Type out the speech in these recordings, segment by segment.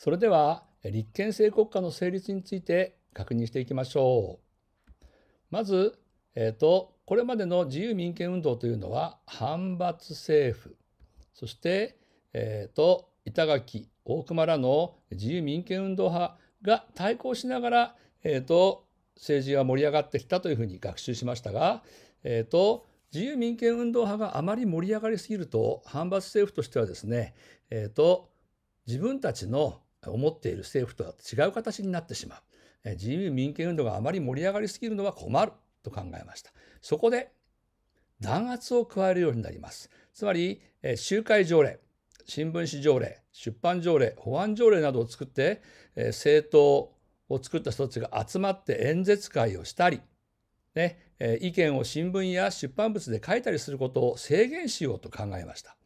それでは立憲制国家の成立について確認していきましょう。まず、えーと、これまでの自由民権運動というのは反発政府そして、えーと、板垣大隈らの自由民権運動派が対抗しながら、えーと、政治は盛り上がってきたというふうに学習しましたが、えー、と自由民権運動派があまり盛り上がりすぎると反発政府としてはですね、えー、と自分たちの思っている政府とは違う形になってしまう自由民権運動があまり盛り上がりすぎるのは困ると考えましたそこで弾圧を加えるようになりますつまり集会条例新聞紙条例出版条例保安条例などを作って政党を作った人たちが集まって演説会をしたり、ね、意見を新聞や出版物で書いたりすることを制限しようと考えました。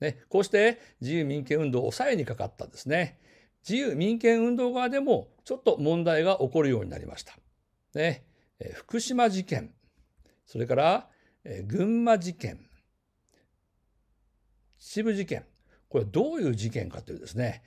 ね、こうして自由民権運動を抑えにかかったんですね。自由民権運動側でもちょっと問題が起こるようになりました。ね、福島事件、それから群馬事件、秩父事件、これどういう事件かというですね、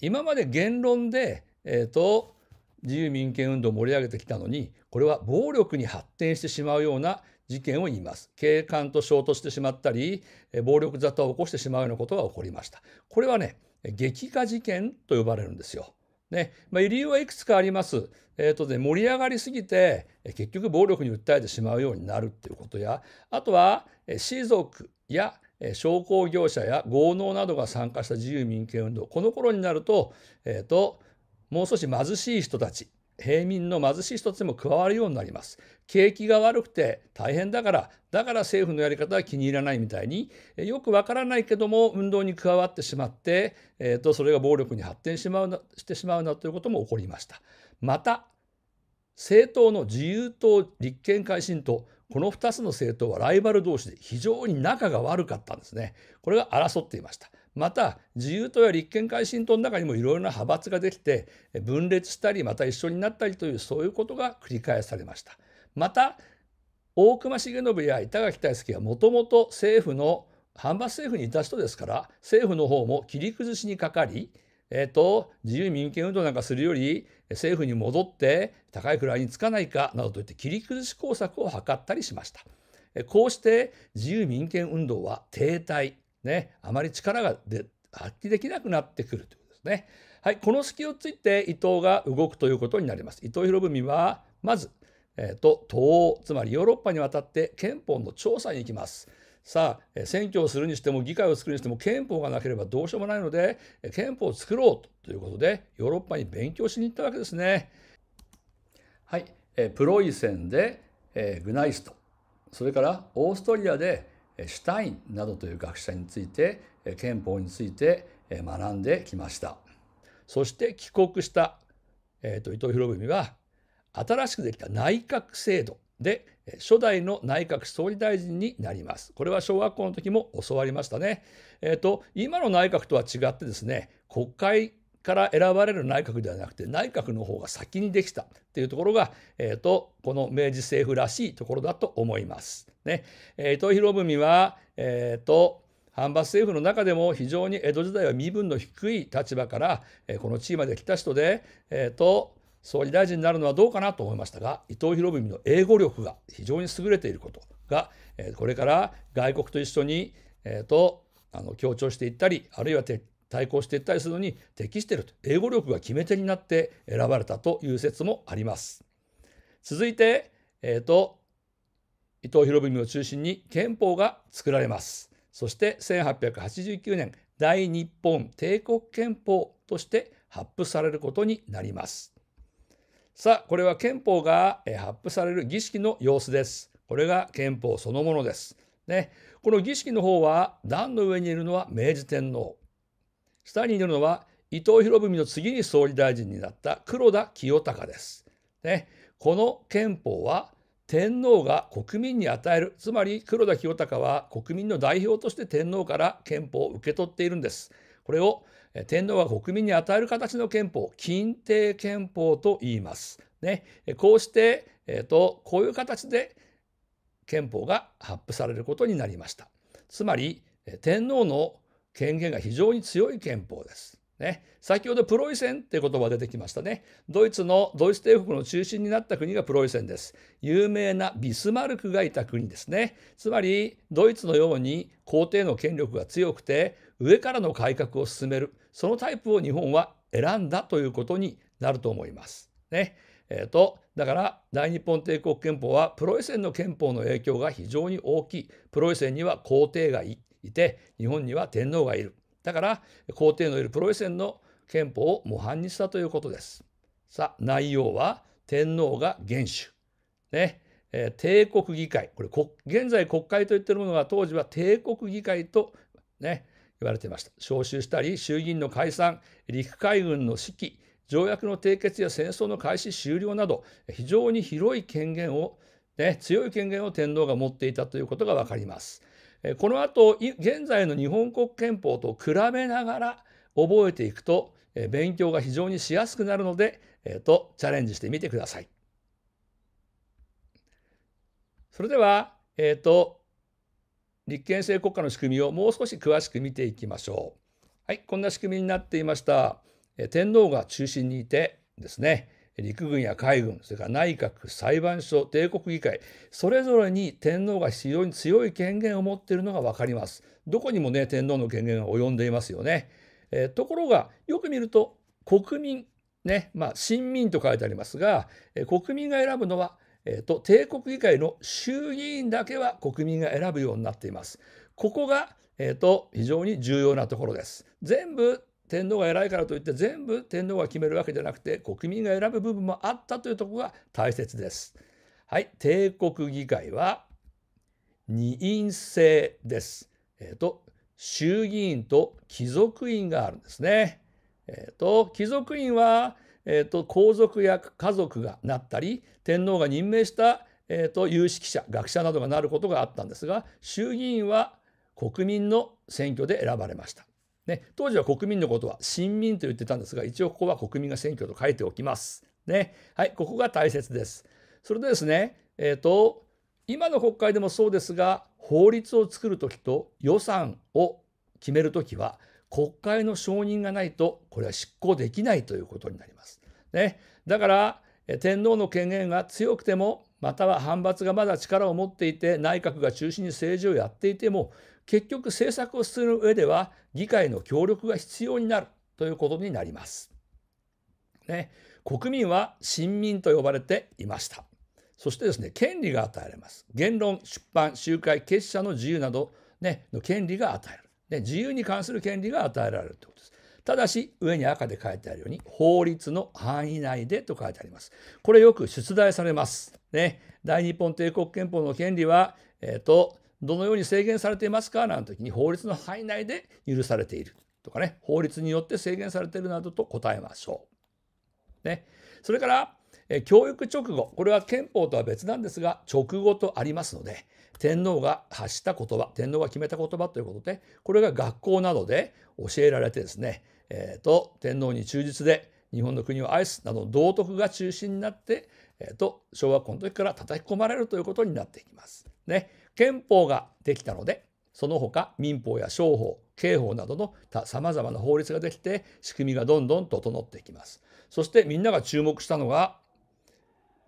今まで言論で、えーと、自由民権運動を盛り上げてきたのにこれは暴力に発展してしまうような事件を言います警官と衝突してしまったり暴力沙汰を起こしてしまうようなことが起こりましたこれはね激化事件と呼ばれるんですよ。ねまあ、理由はいくつかあります。えーとね、盛り上がりすぎて結局暴力に訴えてしまうようになるっていうことやあとは士族や商工業者や豪農などが参加した自由民権運動この頃になると,、えーと、ともう少し貧しい人たち平民の貧しい人たちも加わるようになります。景気が悪くて大変だから、だから政府のやり方は気に入らないみたいに、よくわからないけども運動に加わってしまって、えーと、それが暴力に発展しまうなしてしまうなということも起こりました。また、政党の自由党、立憲改進党、この2つの政党はライバル同士で非常に仲が悪かったんですね。これが争っていました。また自由党や立憲改進党の中にもいろいろな派閥ができて分裂したりまた一緒になったりというそういうことが繰り返されました。また大隈重信や板垣大輔はもともと政府の反発政府にいた人ですから政府の方も切り崩しにかかり、えーと、自由民権運動なんかするより政府に戻って高い位につかないかなどといって切り崩し工作を図ったりしました。こうして自由民権運動は停滞ね、あまり力がで発揮できなくなってくるということですね。はい、この隙をついて伊藤が動くということになります。伊藤博文はまず、えーと、東欧つまりヨーロッパに渡って憲法の調査に行きます。さあ選挙をするにしても議会を作るにしても憲法がなければどうしようもないのでえ憲法を作ろうということでヨーロッパに勉強しに行ったわけですね。はい、えプロイセンで、えグナイストそれからオーストリアでシュタインなどという学者について憲法について学んできましたそして帰国した、えーと、伊藤博文は新しくできた内閣制度で初代の内閣総理大臣になります。これは小学校の時も教わりましたね。えっ、ー、と今の内閣とは違ってですね、国会から選ばれる内閣ではなくて内閣の方が先にできたっていうところが、えーと、この明治政府らしいところだと思います。ねえー、伊藤博文は、えーと、と藩閥政府の中でも非常に江戸時代は身分の低い立場から、えー、この地位まで来た人で、えーと、総理大臣になるのはどうかなと思いましたが伊藤博文の英語力が非常に優れていることが、えー、これから外国と一緒に、えー、とあの強調していったりあるいは徹対抗していったりするのに適していると英語力が決め手になって選ばれたという説もあります。続いて、えーと、伊藤博文を中心に憲法が作られます。そして1889年大日本帝国憲法として発布されることになります。さあこれは憲法が発布される儀式の様子です。これが憲法そのものです。ね、この儀式の方は壇の上にいるのは明治天皇下にいるのは伊藤博文の次に総理大臣になった黒田清隆です。ね、この憲法は天皇が国民に与えるつまり黒田清隆は国民の代表として天皇から憲法を受け取っているんです。これを天皇が国民に与える形の憲法禁定憲法と言います。ね、こうして、えーとこういう形で憲法が発布されることになりました。つまり天皇の権限が非常に強い憲法です。ね、先ほどプロイセンって言葉出てきましたね。ドイツのドイツ帝国の中心になった国がプロイセンです。有名なビスマルクがいた国ですね。つまりドイツのように皇帝の権力が強くて上からの改革を進めるそのタイプを日本は選んだということになると思います。ねえーと、だから大日本帝国憲法はプロイセンの憲法の影響が非常に大きいプロイセンには皇帝が1いて日本には天皇がいるだから皇帝のいるプロイセンの憲法を模範にしたということですさあ内容は天皇が元首ねえ帝国議会これ現在国会と言ってるものが当時は帝国議会とね言われていました召集したり衆議院の解散陸海軍の指揮条約の締結や戦争の開始終了など非常に広い権限を、ね、強い権限を天皇が持っていたということが分かります。この後現在の日本国憲法と比べながら覚えていくと勉強が非常にしやすくなるので、えー、とチャレンジしてみてください。それでは、えーと、と立憲制国家の仕組みをもう少し詳しく見ていきましょう。はい、こんな仕組みになっていました。天皇が中心にいてですね、陸軍や海軍それから内閣裁判所帝国議会それぞれに天皇が非常に強い権限を持っているのが分かりますどこにもね天皇の権限が及んでいますよね、えー、ところがよく見ると国民ねまあ臣民と書いてありますが、えー、国民が選ぶのはえーと、帝国議会の衆議院だけは国民が選ぶようになっています。ここが、えーと非常に重要なところです。全部天皇が偉いからといって全部天皇が決めるわけじゃなくて国民が選ぶ部分もあったというとこが大切です。はい、帝国議会は二院制です。えっ、ー、と衆議院と貴族院があるんですね。えっ、ー、と貴族院はえっ、ー、と皇族や家族がなったり天皇が任命したえっ、と有識者学者などがなることがあったんですが衆議院は国民の選挙で選ばれました。ね、当時は国民のことは新民と言ってたんですが、一応ここは国民が選挙と書いておきます。ね。はい、ここが大切です。それでですね、えっ、ー、と、今の国会でもそうですが、法律を作る時と予算を決める時は、国会の承認がないと、これは執行できないということになります。ね。だから、天皇の権限が強くても、または反発がまだ力を持っていて、内閣が中心に政治をやっていても、結局政策を進める上では議会の協力が必要になるということになります。ね、国民は臣民と呼ばれていました。そしてですね、権利が与えられます。言論、出版、集会、結社の自由など、ね、の権利が与える、ね。自由に関する権利が与えられるということです。ただし、上に赤で書いてあるように、法律の範囲内でと書いてあります。これよく出題されます。ね、大日本帝国憲法の権利は、えっ、ー、と、どのように制限されていますかなんて時に法律の範囲内で許されているとかね、法律によって制限されているなどと答えましょう。ね、それから、え教育直後、これは憲法とは別なんですが、直後とありますので、天皇が発した言葉、天皇が決めた言葉ということで、これが学校などで教えられてですね、えーと、天皇に忠実で日本の国を愛すなどの道徳が中心になって、えーと、と小学校の時から叩き込まれるということになっていきます。ね、憲法ができたのでその他民法や商法刑法などの様々な法律ができて仕組みがどんどん整っていきますそしてみんなが注目したのが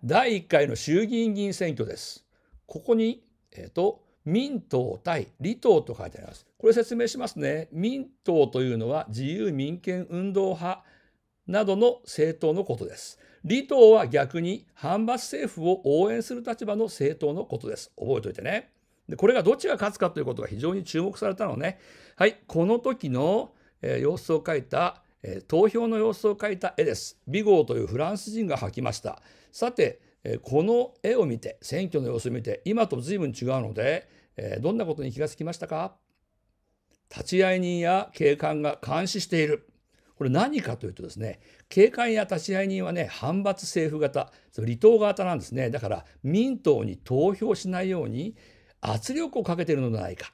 第1回の衆議院議員選挙ですここに、えーと、民党対離党と書いてありますこれ説明しますね民党というのは自由民権運動派などの政党のことです離党は逆に反発政府を応援する立場の政党のことです覚えておいてねでこれがどっちが勝つかということが非常に注目されたのね。はい、この時の、えー、様子を描いた、えー、投票の様子を描いた絵です。ビゴーというフランス人が描きました。さて、えー、この絵を見て、選挙の様子を見て、今と随分違うので、えどんなことに気がつきましたか立会人や警官が監視している。これ何かというとですね、警官や立会人はね、反発政府型、つま離党型なんですね。だから民党に投票しないように、圧力をかけているのではないか。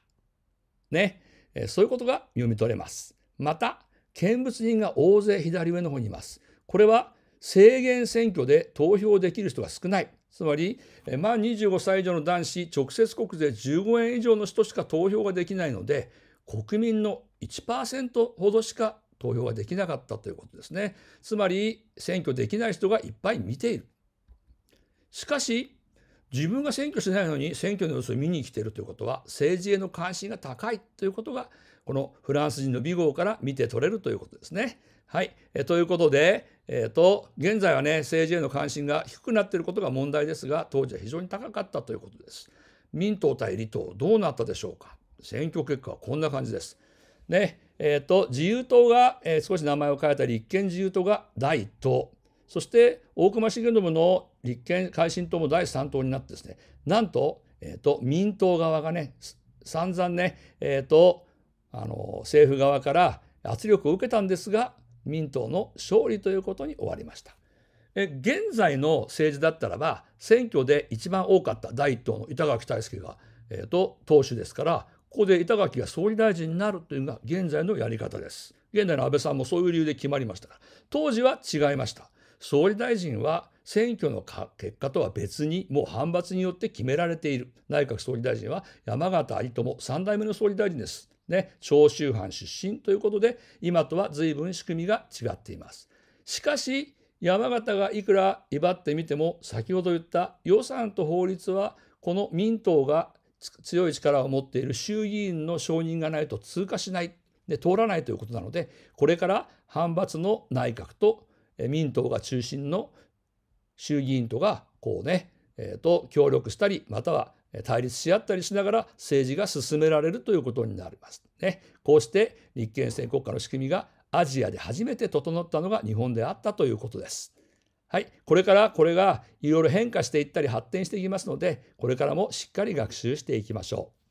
ね。そういうことが読み取れます。また、見物人が大勢左上の方にいます。これは制限選挙で投票できる人が少ない。つまり、満25歳以上の男子、直接国税15円以上の人しか投票ができないので、国民の1%ほどしか投票ができなかったということですね。つまり、選挙できない人がいっぱい見ている。しかし、自分が選挙しないのに選挙の様子を見に来ているということは政治への関心が高いということがこのフランス人の美号から見て取れるということですね。はい、えということで、えーと、現在はね政治への関心が低くなっていることが問題ですが当時は非常に高かったということです。民党対離党どうなったでしょうか選挙結果はこんな感じです。ねえーと、と自由党が、えー、少し名前を変えた立憲自由党が第1党そして大隈重信の立憲改進党も第3党になってですねなんと,、えーと、民党側がね散々ね、えーと、あの政府側から圧力を受けたんですが民党の勝利ということに終わりました。え現在の政治だったらば選挙で一番多かった第一党の板垣大輔が、えーと、党首ですからここで板垣が総理大臣になるというのが現在のやり方です。現在の安倍さんもそういう理由で決まりましたら当時は違いました。総理大臣は選挙の結果とは別にもう反発によって決められている内閣総理大臣は山形有朋3代目の総理大臣です。ね、長州藩出身ということで今とは随分仕組みが違っています。しかし山形がいくら威張ってみても先ほど言った予算と法律はこの民党が強い力を持っている衆議院の承認がないと通過しないで通らないということなのでこれから反発の内閣と民党が中心の衆議院とがこうね、えー、と協力したりまたは対立し合ったりしながら政治が進められるということになります。ね、こうして立憲制国家の仕組みがアジアで初めて整ったのが日本であったということです。はい、これからこれがいろいろ変化していったり発展していきますのでこれからもしっかり学習していきましょう。